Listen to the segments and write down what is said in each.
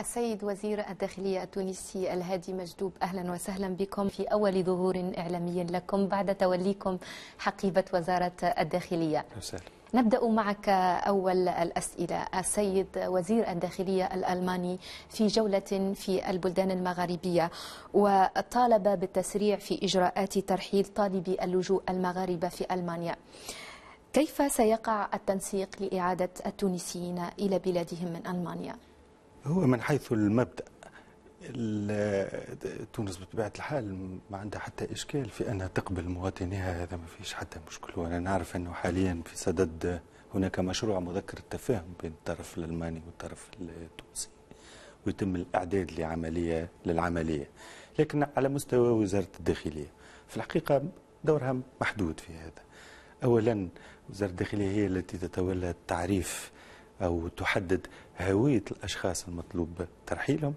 السيد وزير الداخلية التونسي الهادي مجدوب أهلا وسهلا بكم في أول ظهور إعلامي لكم بعد توليكم حقيبة وزارة الداخلية وسهلا. نبدأ معك أول الأسئلة السيد وزير الداخلية الألماني في جولة في البلدان المغاربية وطالب بالتسريع في إجراءات ترحيل طالبي اللجوء المغاربة في ألمانيا كيف سيقع التنسيق لإعادة التونسيين إلى بلادهم من ألمانيا؟ هو من حيث المبدأ تونس بطبيعة الحال ما عندها حتى إشكال في أنها تقبل مواطنيها هذا ما فيش حتى مشكل وأنا نعرف أنه حاليا في صدد هناك مشروع مذكر التفاهم بين الطرف الألماني والطرف التونسي ويتم الإعداد لعملية للعملية لكن على مستوى وزارة الداخلية في الحقيقة دورها محدود في هذا أولا وزارة الداخلية هي التي تتولى التعريف أو تحدد هوية الأشخاص المطلوب ترحيلهم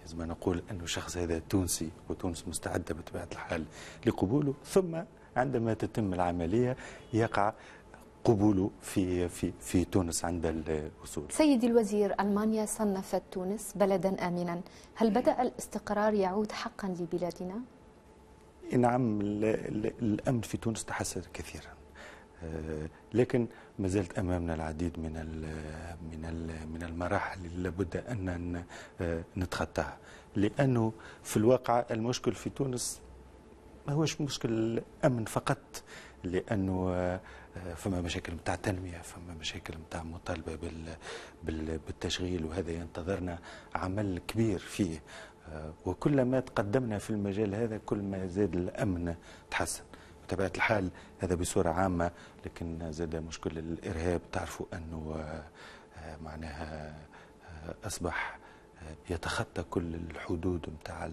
لازم آه، نقول أنه الشخص هذا تونسي وتونس مستعدة بطبيعة الحال لقبوله ثم عندما تتم العملية يقع قبوله في في في تونس عند الوصول. سيدي الوزير المانيا صنفت تونس بلدا امنا، هل بدا الاستقرار يعود حقا لبلادنا؟ نعم الامن في تونس تحسن كثيرا. آه، لكن ما زالت امامنا العديد من الـ من الـ من المراحل اللي لابد ان آه، نتخطاها لانه في الواقع المشكل في تونس ما هوش مشكل الامن فقط لانه آه، فما مشاكل نتاع تنميه فما مشاكل نتاع مطالبه بال بالتشغيل وهذا ينتظرنا عمل كبير فيه وكلما تقدمنا في المجال هذا كل ما زاد الامن تحسن بطبيعه الحال هذا بصورة عامة لكن زاد مشكل الإرهاب تعرفوا أنه آه، آه، معناها آه، أصبح يتخطى كل الحدود نتاع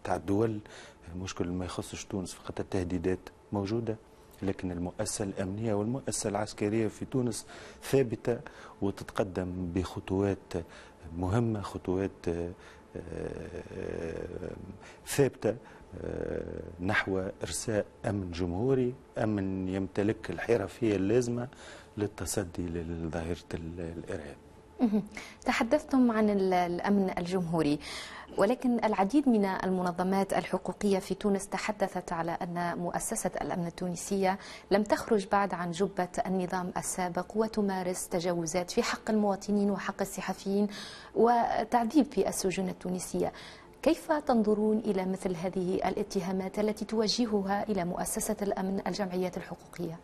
نتاع الدول المشكل ما يخصش تونس فقط التهديدات موجودة لكن المؤسسة الأمنية والمؤسسة العسكرية في تونس ثابتة وتتقدم بخطوات مهمة خطوات آه، آه، ثابته آه، نحو ارساء امن جمهوري امن يمتلك الحرفيه اللازمه للتصدي لظاهره الارهاب تحدثتم عن الأمن الجمهوري ولكن العديد من المنظمات الحقوقية في تونس تحدثت على أن مؤسسة الأمن التونسية لم تخرج بعد عن جبة النظام السابق وتمارس تجاوزات في حق المواطنين وحق الصحفيين وتعذيب في السجون التونسية كيف تنظرون إلى مثل هذه الاتهامات التي توجهها إلى مؤسسة الأمن الجمعيات الحقوقية؟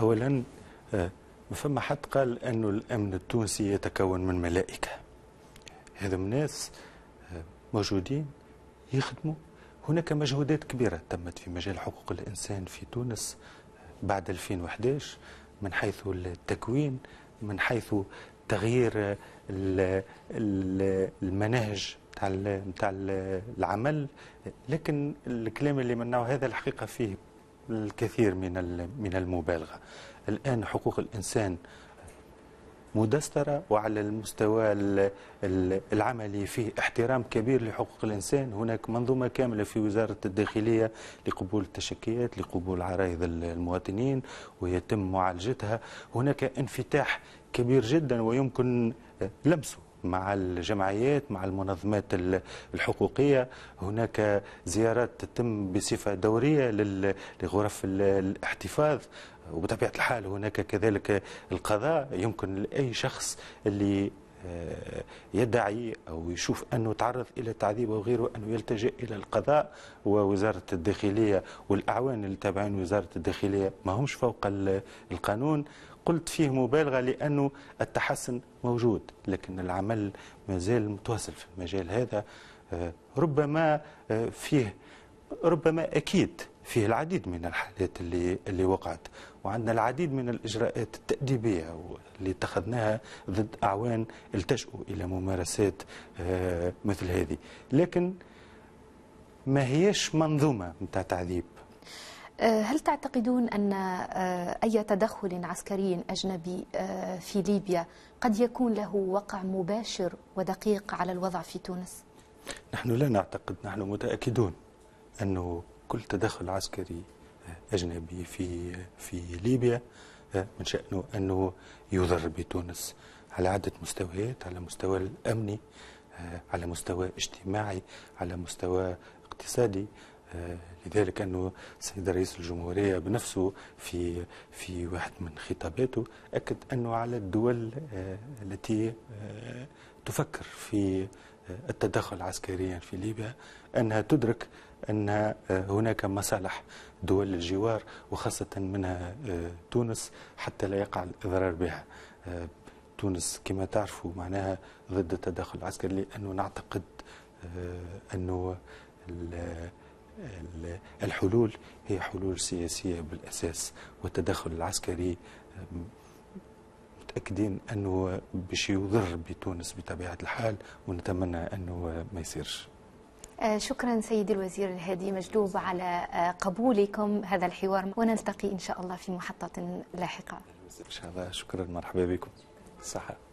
أولا آه، فما حد قال أنه الأمن التونسي يتكون من ملائكة هذا الناس آه، موجودين يخدموا هناك مجهودات كبيرة تمت في مجال حقوق الإنسان في تونس آه، بعد 2011 من حيث التكوين من حيث تغيير المناهج نتاع العمل لكن الكلام اللي منعه هذا الحقيقة فيه الكثير من من المبالغه الان حقوق الانسان مدسترة وعلى المستوى العملي فيه احترام كبير لحقوق الإنسان هناك منظومة كاملة في وزارة الداخلية لقبول التشكيات لقبول عرائض المواطنين ويتم معالجتها هناك انفتاح كبير جدا ويمكن لمسه مع الجمعيات مع المنظمات الحقوقية هناك زيارات تتم بصفة دورية لغرف الاحتفاظ وبطبيعة الحال هناك كذلك القضاء يمكن لأي شخص اللي آه، يدعي أو يشوف أنه تعرض إلى تعذيب أو غيره أنه يلتجئ إلى القضاء ووزارة الداخلية والأعوان اللي تابعين وزارة الداخلية ما همش فوق القانون قلت فيه مبالغة لأنه التحسن موجود لكن العمل مازال متواصل في المجال هذا آه، ربما آه، فيه ربما أكيد فيه العديد من الحالات اللي اللي وقعت وعندنا العديد من الاجراءات التاديبيه اللي اتخذناها ضد اعوان التجؤوا الى ممارسات آه، مثل هذه لكن ما هيش منظومه نتاع تعذيب آه، هل تعتقدون أن آه، أي تدخل عسكري أجنبي في ليبيا قد يكون له وقع مباشر ودقيق على الوضع في تونس؟ نحن لا نعتقد نحن متأكدون أنه كل تدخل عسكري آه، أجنبي في في ليبيا آه، من شأنه أنه يضر بتونس على عدة مستويات على مستوى الأمني آه، على مستوى اجتماعي على مستوى اقتصادي لذلك أنه السيد رئيس الجمهورية بنفسه في في واحد من خطاباته أكد أنه على الدول التي تفكر في التدخل عسكريا في ليبيا أنها تدرك أن آه، هناك مصالح دول الجوار وخاصة منها آه، تونس حتى لا يقع الإضرار بها آه، تونس كما تعرفوا معناها ضد التدخل العسكري لأنه نعتقد أنه الحلول هي حلول سياسية بالأساس والتدخل العسكري متأكدين أنه باش يضر بتونس بطبيعة الحال ونتمنى أنه ما يصيرش آه، شكرا سيدي الوزير الهادي مجلوب على آه، قبولكم هذا الحوار ونلتقي إن شاء الله في محطة لاحقة شكرا مرحبا بكم صحة